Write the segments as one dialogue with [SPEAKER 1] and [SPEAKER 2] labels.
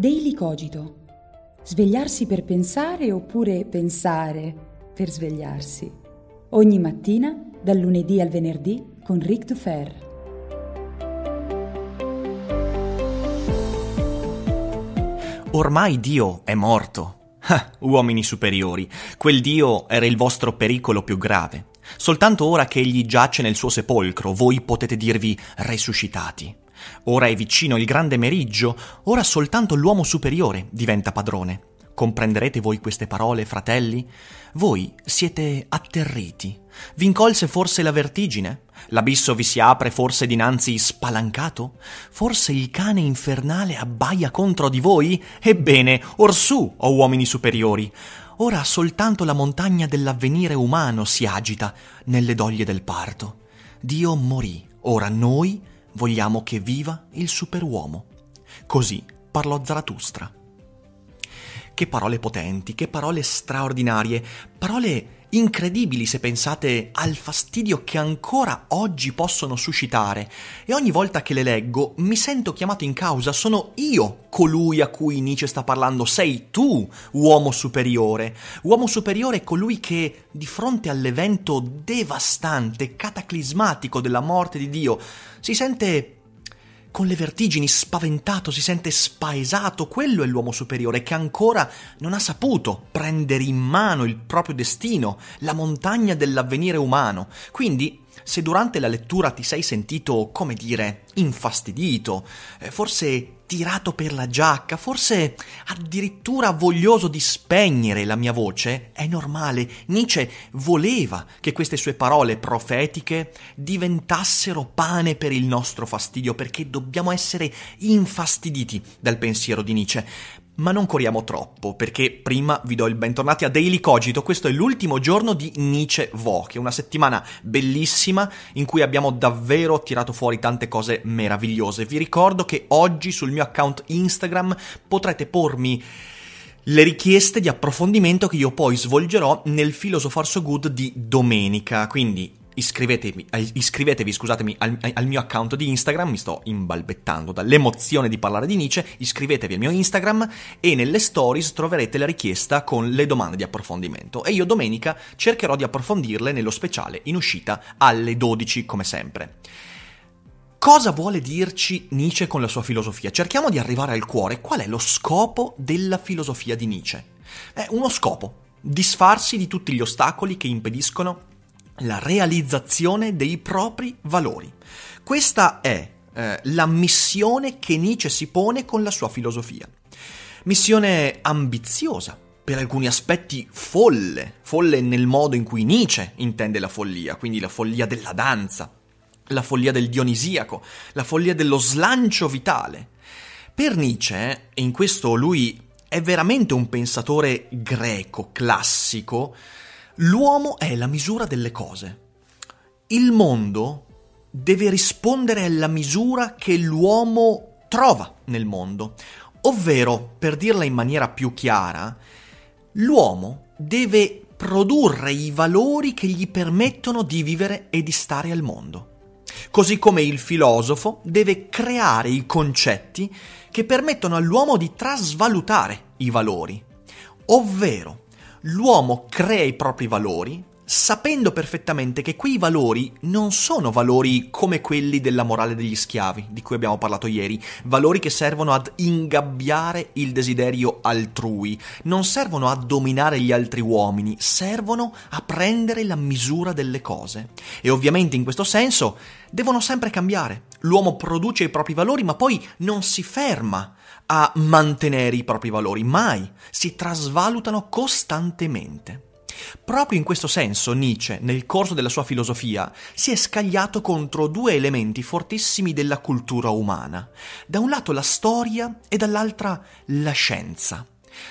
[SPEAKER 1] Daily Cogito. Svegliarsi per pensare oppure pensare per svegliarsi. Ogni mattina, dal lunedì al venerdì, con Ric Dufer. Ormai Dio è morto. Ah, uomini superiori, quel Dio era il vostro pericolo più grave. Soltanto ora che egli giace nel suo sepolcro, voi potete dirvi resuscitati. Ora è vicino il grande meriggio, ora soltanto l'uomo superiore diventa padrone. Comprenderete voi queste parole, fratelli? Voi siete atterriti. Vi incolse forse la vertigine? L'abisso vi si apre forse dinanzi spalancato? Forse il cane infernale abbaia contro di voi? Ebbene, orsù, o oh uomini superiori! Ora soltanto la montagna dell'avvenire umano si agita nelle doglie del parto. Dio morì, ora noi Vogliamo che viva il superuomo. Così parlò Zaratustra. Che parole potenti, che parole straordinarie, parole incredibili se pensate al fastidio che ancora oggi possono suscitare e ogni volta che le leggo mi sento chiamato in causa, sono io colui a cui Nietzsche sta parlando, sei tu uomo superiore, uomo superiore è colui che di fronte all'evento devastante, cataclismatico della morte di Dio si sente con le vertigini, spaventato, si sente spaesato, quello è l'uomo superiore che ancora non ha saputo prendere in mano il proprio destino, la montagna dell'avvenire umano. Quindi, se durante la lettura ti sei sentito, come dire, infastidito, eh, forse tirato per la giacca, forse addirittura voglioso di spegnere la mia voce, è normale. Nietzsche voleva che queste sue parole profetiche diventassero pane per il nostro fastidio, perché dobbiamo essere infastiditi dal pensiero di Nietzsche. Ma non corriamo troppo, perché prima vi do il bentornati a Daily Cogito. Questo è l'ultimo giorno di Nietzsche Vo, che è una settimana bellissima in cui abbiamo davvero tirato fuori tante cose meravigliose. Vi ricordo che oggi sul mio account Instagram potrete pormi le richieste di approfondimento che io poi svolgerò nel Philosopher Good di domenica. Quindi iscrivetevi, eh, iscrivetevi scusatemi, al, eh, al, mio account di Instagram, mi sto imbalbettando dall'emozione di parlare di Nietzsche, iscrivetevi al mio Instagram e nelle stories troverete la richiesta con le domande di approfondimento e io domenica cercherò di approfondirle nello speciale in uscita alle 12 come sempre. Cosa vuole dirci Nietzsche con la sua filosofia? Cerchiamo di arrivare al cuore. Qual è lo scopo della filosofia di Nietzsche? È uno scopo, disfarsi di tutti gli ostacoli che impediscono la realizzazione dei propri valori. Questa è eh, la missione che Nietzsche si pone con la sua filosofia. Missione ambiziosa, per alcuni aspetti folle, folle nel modo in cui Nietzsche intende la follia, quindi la follia della danza, la follia del dionisiaco, la follia dello slancio vitale. Per Nietzsche, e in questo lui è veramente un pensatore greco, classico, L'uomo è la misura delle cose. Il mondo deve rispondere alla misura che l'uomo trova nel mondo. Ovvero, per dirla in maniera più chiara, l'uomo deve produrre i valori che gli permettono di vivere e di stare al mondo. Così come il filosofo deve creare i concetti che permettono all'uomo di trasvalutare i valori. Ovvero, l'uomo crea i propri valori, sapendo perfettamente che quei valori non sono valori come quelli della morale degli schiavi, di cui abbiamo parlato ieri, valori che servono ad ingabbiare il desiderio altrui, non servono a dominare gli altri uomini, servono a prendere la misura delle cose. E ovviamente in questo senso devono sempre cambiare. L'uomo produce i propri valori, ma poi non si ferma a mantenere i propri valori, mai, si trasvalutano costantemente. Proprio in questo senso Nietzsche, nel corso della sua filosofia, si è scagliato contro due elementi fortissimi della cultura umana. Da un lato la storia e dall'altra la scienza.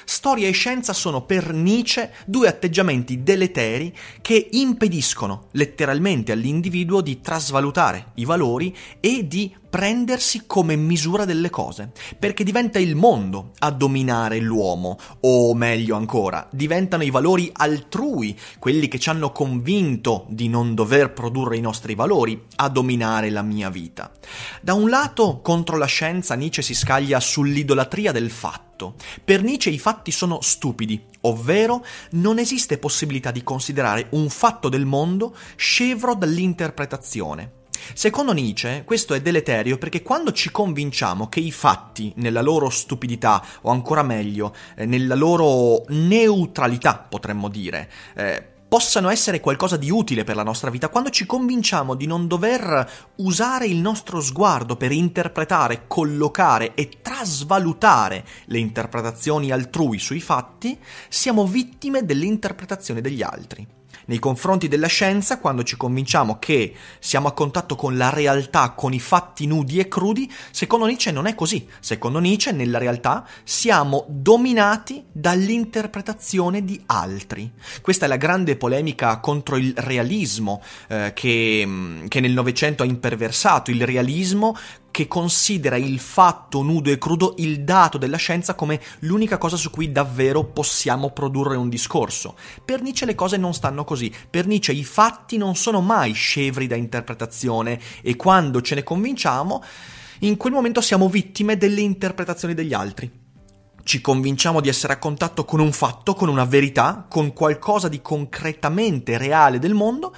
[SPEAKER 1] Storia e scienza sono per Nietzsche due atteggiamenti deleteri che impediscono letteralmente all'individuo di trasvalutare i valori e di prendersi come misura delle cose, perché diventa il mondo a dominare l'uomo, o meglio ancora, diventano i valori altrui, quelli che ci hanno convinto di non dover produrre i nostri valori, a dominare la mia vita. Da un lato, contro la scienza, Nietzsche si scaglia sull'idolatria del fatto, fatto. Per Nietzsche i fatti sono stupidi, ovvero non esiste possibilità di considerare un fatto del mondo scevro dall'interpretazione. Secondo Nietzsche, questo è deleterio perché quando ci convinciamo che i fatti, nella loro stupidità, o ancora meglio, eh, nella loro neutralità, potremmo dire, eh, possano essere qualcosa di utile per la nostra vita, quando ci convinciamo di non dover usare il nostro sguardo per interpretare, collocare e trasvalutare le interpretazioni altrui sui fatti, siamo vittime dell'interpretazione degli altri nei confronti della scienza quando ci convinciamo che siamo a contatto con la realtà, con i fatti nudi e crudi, secondo Nietzsche non è così. Secondo Nietzsche nella realtà siamo dominati dall'interpretazione di altri. Questa è la grande polemica contro il realismo eh, che, mm, che nel Novecento ha imperversato, il realismo che considera il fatto nudo e crudo, il dato della scienza come l'unica cosa su cui davvero possiamo produrre un discorso. Per Nietzsche le cose non stanno così, per Nietzsche i fatti non sono mai scevri da interpretazione e quando ce ne convinciamo, in quel momento siamo vittime delle interpretazioni degli altri ci convinciamo di essere a contatto con un fatto, con una verità, con qualcosa di concretamente reale del mondo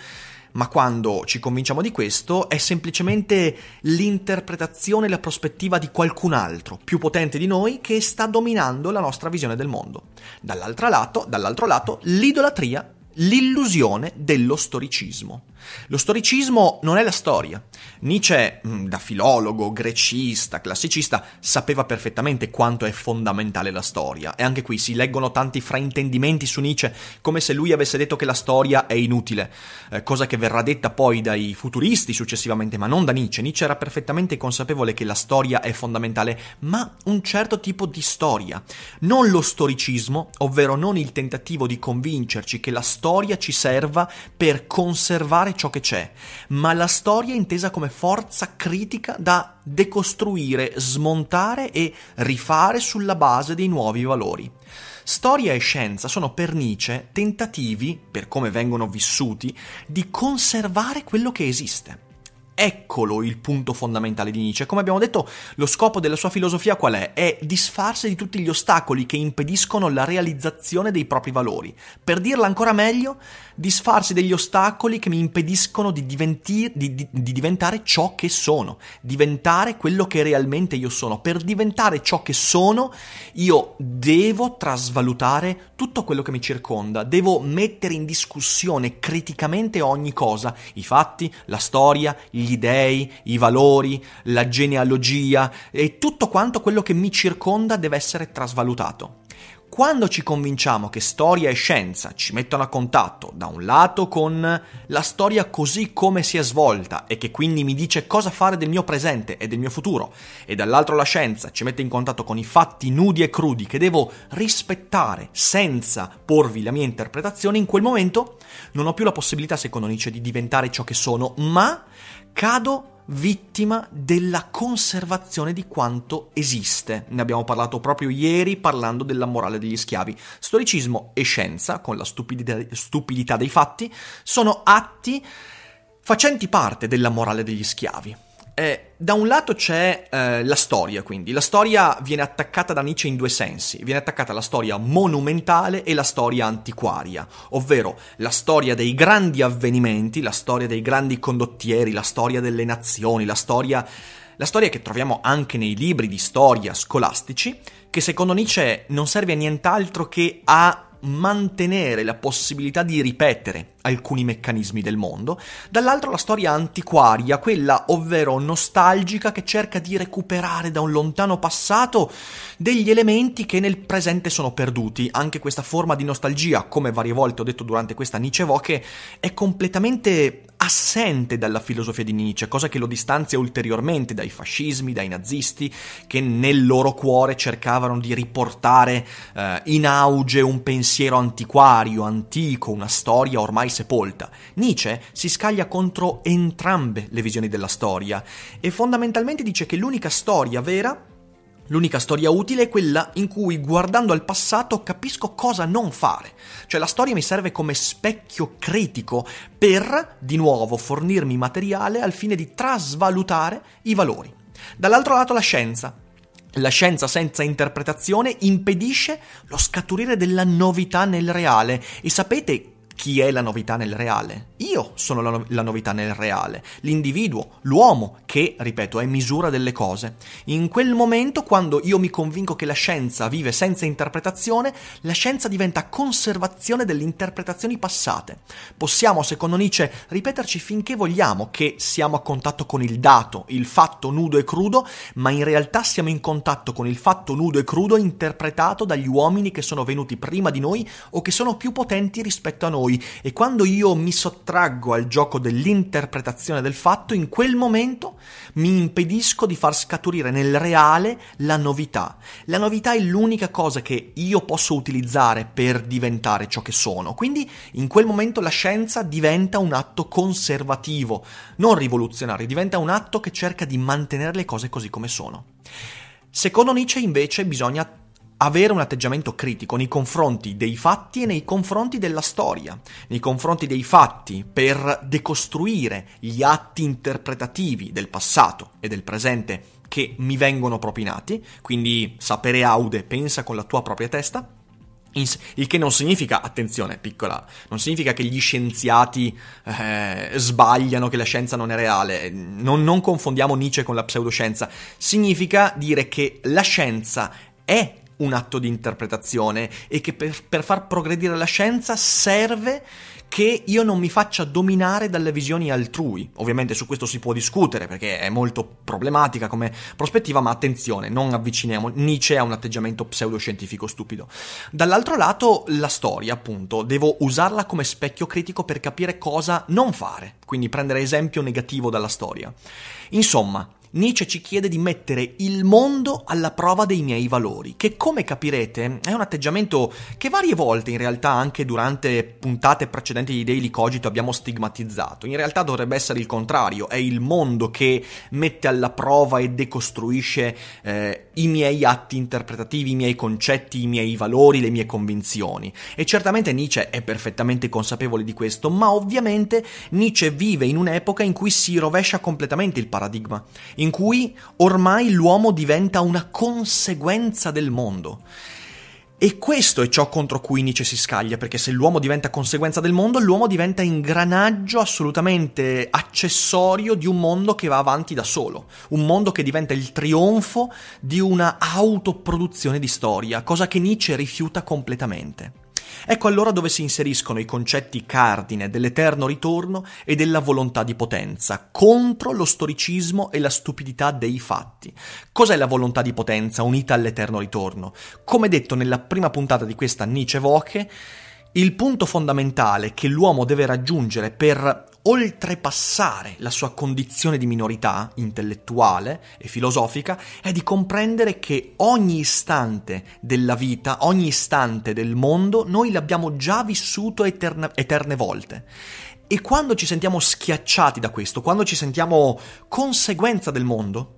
[SPEAKER 1] ma quando ci convinciamo di questo è semplicemente l'interpretazione e la prospettiva di qualcun altro, più potente di noi, che sta dominando la nostra visione del mondo. Dall'altro lato, dall'altro lato l'idolatria, l'illusione dello storicismo. Lo storicismo non è la storia. Nietzsche, mm, da filologo, grecista, classicista, sapeva perfettamente quanto è fondamentale la storia e anche qui si leggono tanti fraintendimenti su Nietzsche, come se lui avesse detto che la storia è inutile, eh, cosa che verrà detta poi dai futuristi successivamente, ma non da Nietzsche. Nietzsche era perfettamente consapevole che la storia è fondamentale, ma un certo tipo di storia, non lo storicismo, ovvero non il tentativo di convincerci che la storia ci serva per conservare valutare ciò che c'è, ma la storia è intesa come forza critica da decostruire, smontare e rifare sulla base dei nuovi valori. Storia e scienza sono per Nietzsche tentativi, per come vengono vissuti, di conservare quello che esiste. Eccolo il punto fondamentale di Nietzsche. Come abbiamo detto, lo scopo della sua filosofia qual è? È disfarsi di tutti gli ostacoli che impediscono la realizzazione dei propri valori. Per dirla ancora meglio, disfarsi degli ostacoli che mi impediscono di, diventir, di, di, di diventare ciò che sono, diventare quello che realmente io sono. Per diventare ciò che sono, io devo trasvalutare tutto quello che mi circonda, devo mettere in discussione criticamente ogni cosa, i fatti, la storia, gli gli dei, i valori, la genealogia e tutto quanto quello che mi circonda deve essere trasvalutato quando ci convinciamo che storia e scienza ci mettono a contatto da un lato con la storia così come si è svolta e che quindi mi dice cosa fare del mio presente e del mio futuro, e dall'altro la scienza ci mette in contatto con i fatti nudi e crudi che devo rispettare senza porvi la mia interpretazione, in quel momento non ho più la possibilità, secondo Nietzsche, di diventare ciò che sono, ma cado vittima della conservazione di quanto esiste. Ne abbiamo parlato proprio ieri parlando della morale degli schiavi. Storicismo e scienza, con la stupidità, stupidità dei fatti, sono atti facenti parte della morale degli schiavi eh, da un lato c'è eh, la storia, quindi la storia viene attaccata da Nietzsche in due sensi, viene attaccata la storia monumentale e la storia antiquaria, ovvero la storia dei grandi avvenimenti, la storia dei grandi condottieri, la storia delle nazioni, la storia, la storia che troviamo anche nei libri di storia scolastici, che secondo Nietzsche non serve a nient'altro che a mantenere la possibilità di ripetere alcuni meccanismi del mondo, dall'altro la storia antiquaria, quella ovvero nostalgica che cerca di recuperare da un lontano passato degli elementi che nel presente sono perduti. Anche questa forma di nostalgia, come varie volte ho detto durante questa Nietzsche Voche, è completamente assente dalla filosofia di Nietzsche, cosa che lo distanzia ulteriormente dai fascismi, dai nazisti, che nel loro cuore cercavano di riportare eh, in auge un pensiero antiquario, antico, una storia ormai sepolta. Nietzsche si scaglia contro entrambe le visioni della storia e fondamentalmente dice che l'unica storia vera L'unica storia utile è quella in cui guardando al passato capisco cosa non fare, cioè la storia mi serve come specchio critico per, di nuovo, fornirmi materiale al fine di trasvalutare i valori. Dall'altro lato la scienza. La scienza senza interpretazione impedisce lo scaturire della novità nel reale e sapete chi è la novità nel reale. Io sono la, no- la, novità nel reale, l'individuo, l'uomo che, ripeto, è misura delle cose. In quel momento, quando io mi convinco che la scienza vive senza interpretazione, la scienza diventa conservazione delle interpretazioni passate. Possiamo, secondo Nietzsche, ripeterci finché vogliamo che siamo a contatto con il dato, il fatto nudo e crudo, ma in realtà siamo in contatto con il fatto nudo e crudo interpretato dagli uomini che sono venuti prima di noi o che sono più potenti rispetto a noi noi e quando io mi sottraggo al gioco dell'interpretazione del fatto, in quel momento mi impedisco di far scaturire nel reale la novità. La novità è l'unica cosa che io posso utilizzare per diventare ciò che sono. Quindi in quel momento la scienza diventa un atto conservativo, non rivoluzionario, diventa un atto che cerca di mantenere le cose così come sono. Secondo Nietzsche invece bisogna avere un atteggiamento critico nei confronti dei fatti e nei confronti della storia, nei confronti dei fatti per decostruire gli atti interpretativi del passato e del presente che mi vengono propinati, quindi sapere aude, pensa con la tua propria testa, il che non significa, attenzione piccola, non significa che gli scienziati eh, sbagliano, che la scienza non è reale, non, non confondiamo Nietzsche con la pseudoscienza, significa dire che la scienza è un atto di interpretazione e che per, per far progredire la scienza serve che io non mi faccia dominare dalle visioni altrui. Ovviamente su questo si può discutere perché è molto problematica come prospettiva, ma attenzione, non avviciniamo Nietzsche a un atteggiamento pseudoscientifico stupido. Dall'altro lato, la storia, appunto, devo usarla come specchio critico per capire cosa non fare, quindi prendere esempio negativo dalla storia. Insomma, Nietzsche ci chiede di mettere il mondo alla prova dei miei valori, che come capirete è un atteggiamento che varie volte in realtà anche durante puntate precedenti di Daily Cogito abbiamo stigmatizzato. In realtà dovrebbe essere il contrario, è il mondo che mette alla prova e decostruisce eh, i miei atti interpretativi, i miei concetti, i miei valori, le mie convinzioni. E certamente Nietzsche è perfettamente consapevole di questo, ma ovviamente Nietzsche vive in un'epoca in cui si rovescia completamente il paradigma, in cui ormai l'uomo diventa una conseguenza del mondo. E questo è ciò contro cui Nietzsche si scaglia, perché se l'uomo diventa conseguenza del mondo, l'uomo diventa ingranaggio assolutamente accessorio di un mondo che va avanti da solo, un mondo che diventa il trionfo di una autoproduzione di storia, cosa che Nietzsche rifiuta completamente. Ecco allora dove si inseriscono i concetti cardine dell'eterno ritorno e della volontà di potenza, contro lo storicismo e la stupidità dei fatti. Cos'è la volontà di potenza unita all'eterno ritorno? Come detto nella prima puntata di questa Nietzsche Voche, il punto fondamentale che l'uomo deve raggiungere per oltrepassare la sua condizione di minorità intellettuale e filosofica è di comprendere che ogni istante della vita, ogni istante del mondo, noi l'abbiamo già vissuto eterne, eterne volte. E quando ci sentiamo schiacciati da questo, quando ci sentiamo conseguenza del mondo,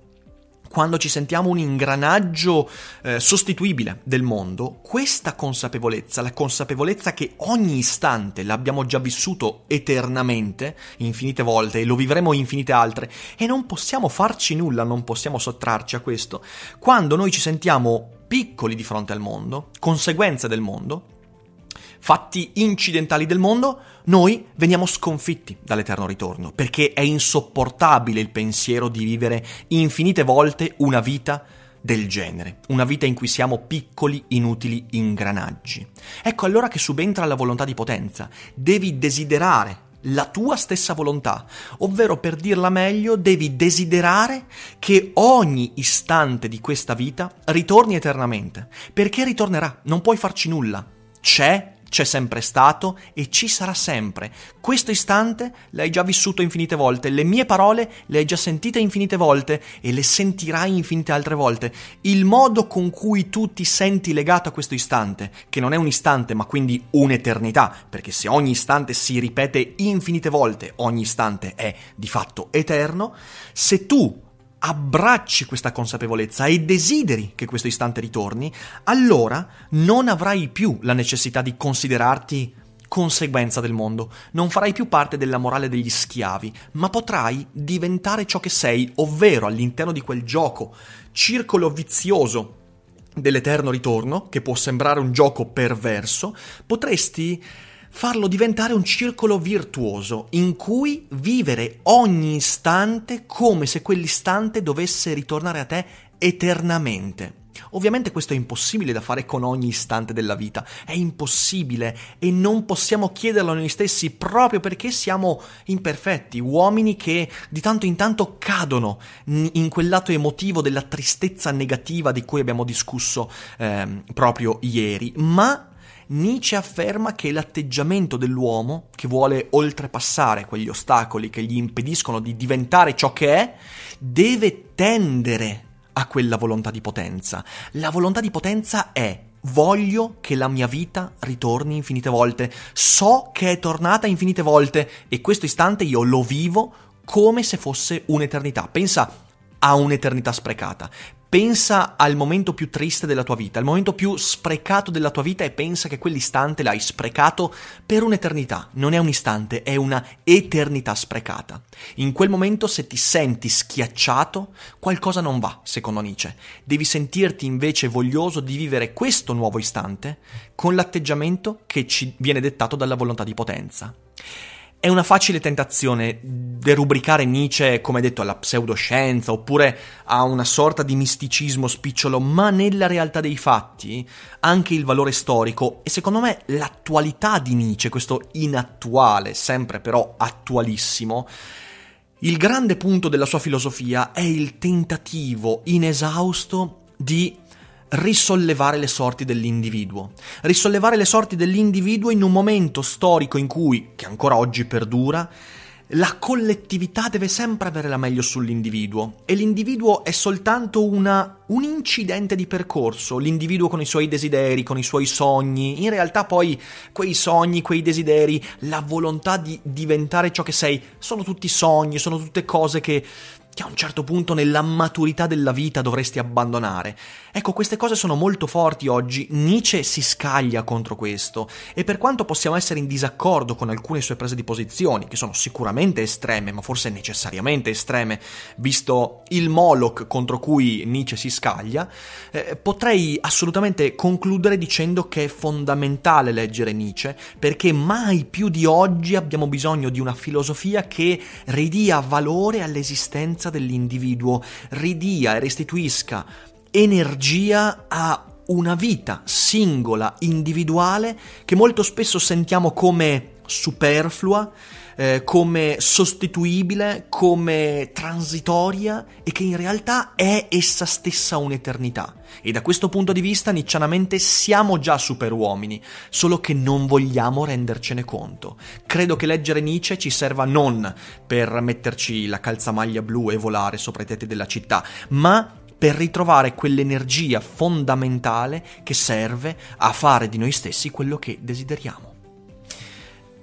[SPEAKER 1] quando ci sentiamo un ingranaggio eh, sostituibile del mondo, questa consapevolezza, la consapevolezza che ogni istante l'abbiamo già vissuto eternamente, infinite volte, e lo vivremo infinite altre, e non possiamo farci nulla, non possiamo sottrarci a questo, quando noi ci sentiamo piccoli di fronte al mondo, conseguenze del mondo, fatti incidentali del mondo, noi veniamo sconfitti dall'eterno ritorno, perché è insopportabile il pensiero di vivere infinite volte una vita del genere, una vita in cui siamo piccoli, inutili ingranaggi. Ecco allora che subentra la volontà di potenza, devi desiderare la tua stessa volontà, ovvero per dirla meglio devi desiderare che ogni istante di questa vita ritorni eternamente, perché ritornerà, non puoi farci nulla, c'è c'è sempre stato e ci sarà sempre. Questo istante l'hai già vissuto infinite volte, le mie parole le hai già sentite infinite volte e le sentirai infinite altre volte. Il modo con cui tu ti senti legato a questo istante, che non è un istante ma quindi un'eternità, perché se ogni istante si ripete infinite volte, ogni istante è di fatto eterno, se tu abbracci questa consapevolezza e desideri che questo istante ritorni, allora non avrai più la necessità di considerarti conseguenza del mondo, non farai più parte della morale degli schiavi, ma potrai diventare ciò che sei, ovvero all'interno di quel gioco, circolo vizioso dell'eterno ritorno, che può sembrare un gioco perverso, potresti farlo diventare un circolo virtuoso in cui vivere ogni istante come se quell'istante dovesse ritornare a te eternamente. Ovviamente questo è impossibile da fare con ogni istante della vita, è impossibile e non possiamo chiederlo a noi stessi proprio perché siamo imperfetti, uomini che di tanto in tanto cadono in quel lato emotivo della tristezza negativa di cui abbiamo discusso eh, proprio ieri, ma Nietzsche afferma che l'atteggiamento dell'uomo, che vuole oltrepassare quegli ostacoli che gli impediscono di diventare ciò che è, deve tendere a quella volontà di potenza. La volontà di potenza è voglio che la mia vita ritorni infinite volte, so che è tornata infinite volte e questo istante io lo vivo come se fosse un'eternità. Pensa a un'eternità sprecata. Pensa al momento più triste della tua vita, al momento più sprecato della tua vita e pensa che quell'istante l'hai sprecato per un'eternità. Non è un istante, è una eternità sprecata. In quel momento se ti senti schiacciato, qualcosa non va, secondo Nietzsche. Devi sentirti invece voglioso di vivere questo nuovo istante con l'atteggiamento che ci viene dettato dalla volontà di potenza. È una facile tentazione derubricare Nietzsche, come detto, alla pseudoscienza oppure a una sorta di misticismo spicciolo, ma nella realtà dei fatti anche il valore storico e secondo me l'attualità di Nietzsche, questo inattuale, sempre però attualissimo, il grande punto della sua filosofia è il tentativo inesausto di risollevare le sorti dell'individuo. Risollevare le sorti dell'individuo in un momento storico in cui, che ancora oggi perdura, la collettività deve sempre avere la meglio sull'individuo e l'individuo è soltanto una, un incidente di percorso, l'individuo con i suoi desideri, con i suoi sogni, in realtà poi quei sogni, quei desideri, la volontà di diventare ciò che sei, sono tutti sogni, sono tutte cose che che a un certo punto nella maturità della vita dovresti abbandonare. Ecco, queste cose sono molto forti oggi, Nietzsche si scaglia contro questo e per quanto possiamo essere in disaccordo con alcune sue prese di posizioni, che sono sicuramente estreme, ma forse necessariamente estreme, visto il Moloch contro cui Nietzsche si scaglia, eh, potrei assolutamente concludere dicendo che è fondamentale leggere Nietzsche, perché mai più di oggi abbiamo bisogno di una filosofia che ridia valore all'esistenza potenza dell'individuo ridia e restituisca energia a una vita singola, individuale, che molto spesso sentiamo come superflua eh, come sostituibile, come transitoria e che in realtà è essa stessa un'eternità. E da questo punto di vista, niccianamente, siamo già superuomini, solo che non vogliamo rendercene conto. Credo che leggere Nietzsche ci serva non per metterci la calzamaglia blu e volare sopra i tetti della città, ma per ritrovare quell'energia fondamentale che serve a fare di noi stessi quello che desideriamo.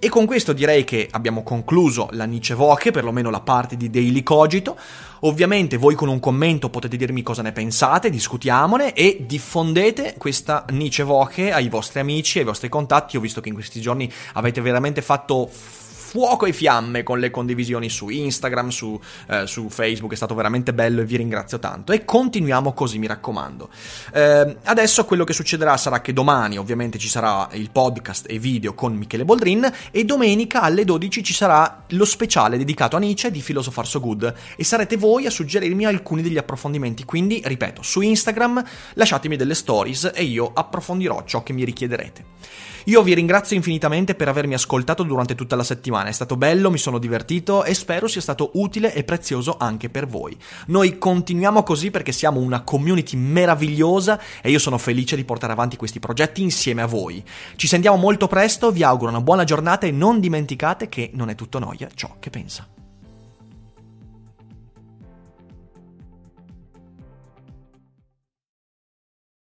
[SPEAKER 1] E con questo direi che abbiamo concluso la Nice Voche, perlomeno la parte di Daily Cogito. Ovviamente voi con un commento potete dirmi cosa ne pensate, discutiamone e diffondete questa Nice Voche ai vostri amici, ai vostri contatti. Ho visto che in questi giorni avete veramente fatto fuoco e fiamme con le condivisioni su Instagram, su, eh, su Facebook, è stato veramente bello e vi ringrazio tanto. E continuiamo così, mi raccomando. Eh, adesso quello che succederà sarà che domani ovviamente ci sarà il podcast e video con Michele Boldrin e domenica alle 12 ci sarà lo speciale dedicato a Nietzsche di Philosopher So Good e sarete voi a suggerirmi alcuni degli approfondimenti. Quindi, ripeto, su Instagram lasciatemi delle stories e io approfondirò ciò che mi richiederete. Io vi ringrazio infinitamente per avermi ascoltato durante tutta la settimana settimana, è stato bello, mi sono divertito e spero sia stato utile e prezioso anche per voi. Noi continuiamo così perché siamo una community meravigliosa e io sono felice di portare avanti questi progetti insieme a voi. Ci sentiamo molto presto, vi auguro una buona giornata e non dimenticate che non è tutto noia ciò che pensa.